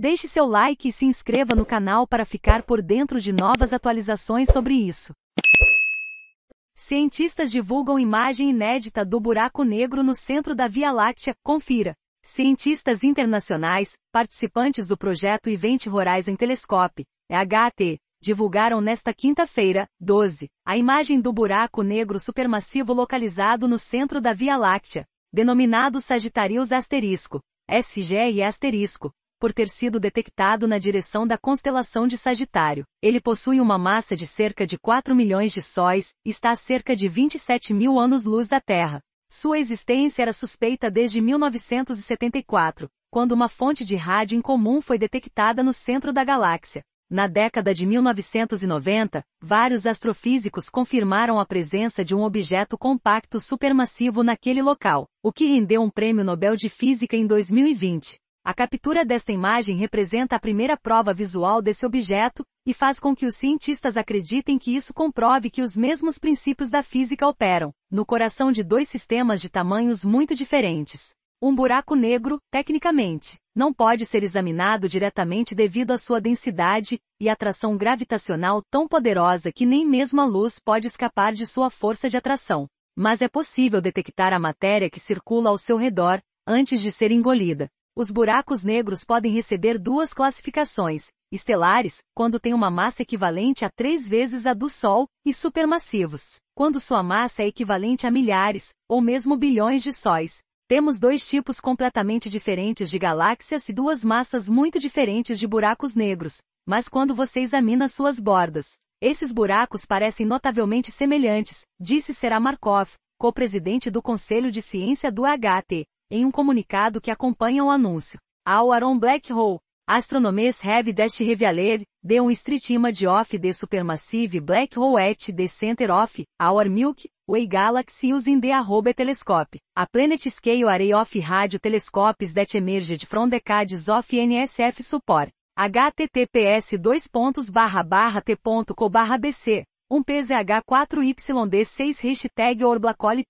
Deixe seu like e se inscreva no canal para ficar por dentro de novas atualizações sobre isso. Cientistas divulgam imagem inédita do buraco negro no centro da Via Láctea, confira. Cientistas internacionais, participantes do projeto Event Horizon Telescope, EHT, divulgaram nesta quinta-feira, 12, a imagem do buraco negro supermassivo localizado no centro da Via Láctea, denominado Sagittarius asterisco, SGI asterisco, por ter sido detectado na direção da constelação de Sagitário. Ele possui uma massa de cerca de 4 milhões de sóis, e está a cerca de 27 mil anos-luz da Terra. Sua existência era suspeita desde 1974, quando uma fonte de rádio incomum foi detectada no centro da galáxia. Na década de 1990, vários astrofísicos confirmaram a presença de um objeto compacto supermassivo naquele local, o que rendeu um prêmio Nobel de Física em 2020. A captura desta imagem representa a primeira prova visual desse objeto, e faz com que os cientistas acreditem que isso comprove que os mesmos princípios da física operam, no coração de dois sistemas de tamanhos muito diferentes. Um buraco negro, tecnicamente, não pode ser examinado diretamente devido à sua densidade e atração gravitacional tão poderosa que nem mesmo a luz pode escapar de sua força de atração. Mas é possível detectar a matéria que circula ao seu redor, antes de ser engolida, os buracos negros podem receber duas classificações: estelares, quando têm uma massa equivalente a três vezes a do Sol, e supermassivos, quando sua massa é equivalente a milhares, ou mesmo bilhões de sóis. Temos dois tipos completamente diferentes de galáxias e duas massas muito diferentes de buracos negros, mas quando você examina suas bordas, esses buracos parecem notavelmente semelhantes, disse Seramarkov, co-presidente do Conselho de Ciência do HT em um comunicado que acompanha o anúncio. Ao Aaron Black Hole, astronomers have dash revealed, de um street image of the supermassive black hole at the center of, our Milky Way galaxy using the arroba telescope. A planet scale array of radio telescopes that emerged from decades of NSF support. https dois pontos barra barra t.co barra bc 1 pzh 4 yd 6 hashtag orblacoli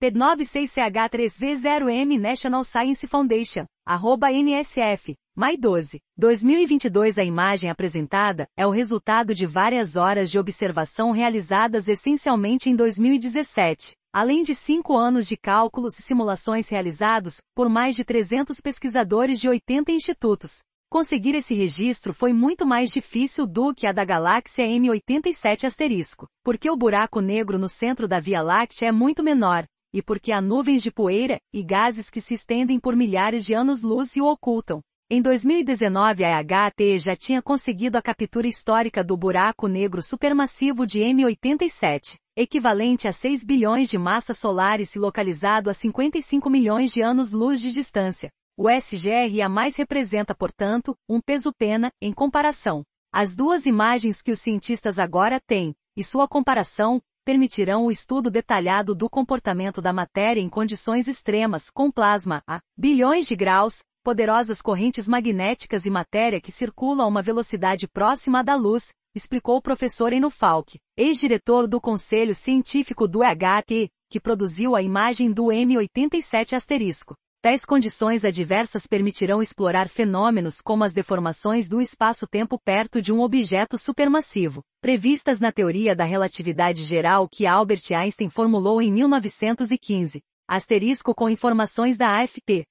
P96CH3V0M National Science Foundation, arroba NSF, MAI 12. 2022 A imagem apresentada é o resultado de várias horas de observação realizadas essencialmente em 2017, além de cinco anos de cálculos e simulações realizados por mais de 300 pesquisadores de 80 institutos. Conseguir esse registro foi muito mais difícil do que a da galáxia M87 asterisco porque o buraco negro no centro da Via Láctea é muito menor, e porque há nuvens de poeira e gases que se estendem por milhares de anos-luz e o ocultam. Em 2019 a IHT já tinha conseguido a captura histórica do buraco negro supermassivo de M87, equivalente a 6 bilhões de massas solares e localizado a 55 milhões de anos-luz de distância. O SGR a mais representa, portanto, um peso-pena, em comparação. As duas imagens que os cientistas agora têm, e sua comparação, permitirão o estudo detalhado do comportamento da matéria em condições extremas, com plasma a bilhões de graus, poderosas correntes magnéticas e matéria que circula a uma velocidade próxima à da luz, explicou o professor Falk, ex-diretor do Conselho Científico do EHT, que produziu a imagem do M87 Tais condições adversas permitirão explorar fenômenos como as deformações do espaço-tempo perto de um objeto supermassivo, previstas na teoria da relatividade geral que Albert Einstein formulou em 1915, asterisco com informações da AFP,